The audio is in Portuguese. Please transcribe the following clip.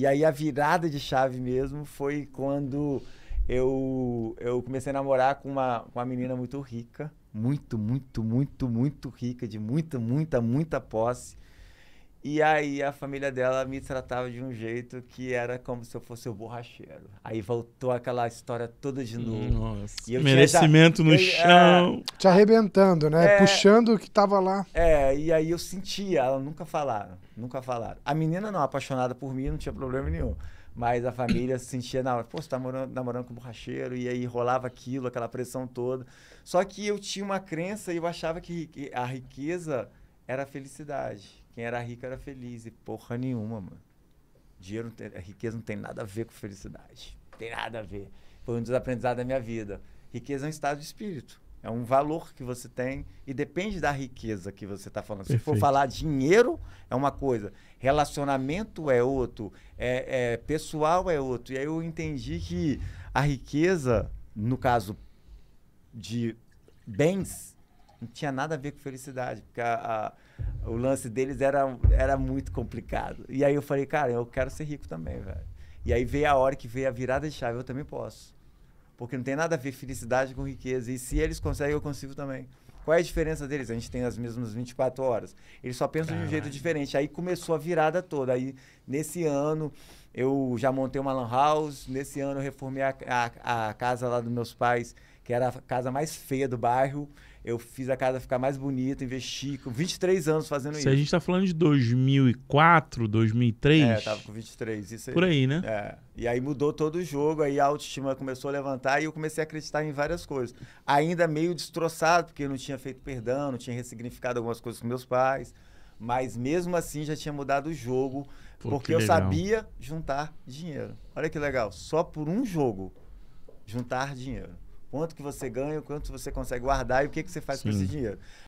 E aí a virada de chave mesmo foi quando eu, eu comecei a namorar com uma, uma menina muito rica. Muito, muito, muito, muito rica, de muita, muita, muita posse. E aí a família dela me tratava de um jeito que era como se eu fosse o borracheiro. Aí voltou aquela história toda de novo. Nossa. Merecimento no eu, é. chão. É, Te arrebentando, né? É, Puxando o que tava lá. É, e aí eu sentia, ela nunca falaram, nunca falaram. A menina não, apaixonada por mim, não tinha problema nenhum. Mas a família sentia na hora, pô, você tá namorando, namorando com o borracheiro, e aí rolava aquilo, aquela pressão toda. Só que eu tinha uma crença e eu achava que, que a riqueza era a felicidade quem era rico era feliz. E porra nenhuma, mano. Dinheiro, não tem, riqueza não tem nada a ver com felicidade. Não tem nada a ver. Foi um dos aprendizados da minha vida. Riqueza é um estado de espírito. É um valor que você tem e depende da riqueza que você está falando. Perfeito. Se for falar dinheiro, é uma coisa, relacionamento é outro, é, é, pessoal é outro. E aí eu entendi que a riqueza, no caso de bens, não tinha nada a ver com felicidade, porque a, a, o lance deles era, era muito complicado. E aí eu falei, cara, eu quero ser rico também, velho. E aí veio a hora que veio a virada de chave, eu também posso. Porque não tem nada a ver felicidade com riqueza. E se eles conseguem, eu consigo também. Qual é a diferença deles? A gente tem as mesmas 24 horas. Eles só pensam Caralho. de um jeito diferente. Aí começou a virada toda. Aí, nesse ano, eu já montei uma lan house. Nesse ano, eu reformei a, a, a casa lá dos meus pais que era a casa mais feia do bairro. Eu fiz a casa ficar mais bonita, investi com 23 anos fazendo Se isso. Se a gente está falando de 2004, 2003... É, tava com 23, isso aí. Por aí, né? É. E aí mudou todo o jogo, aí a autoestima começou a levantar e eu comecei a acreditar em várias coisas. Ainda meio destroçado, porque eu não tinha feito perdão, não tinha ressignificado algumas coisas com meus pais. Mas mesmo assim já tinha mudado o jogo, Pô, porque eu sabia juntar dinheiro. Olha que legal, só por um jogo, juntar dinheiro. Quanto que você ganha, quanto você consegue guardar e o que, que você faz Sim. com esse dinheiro.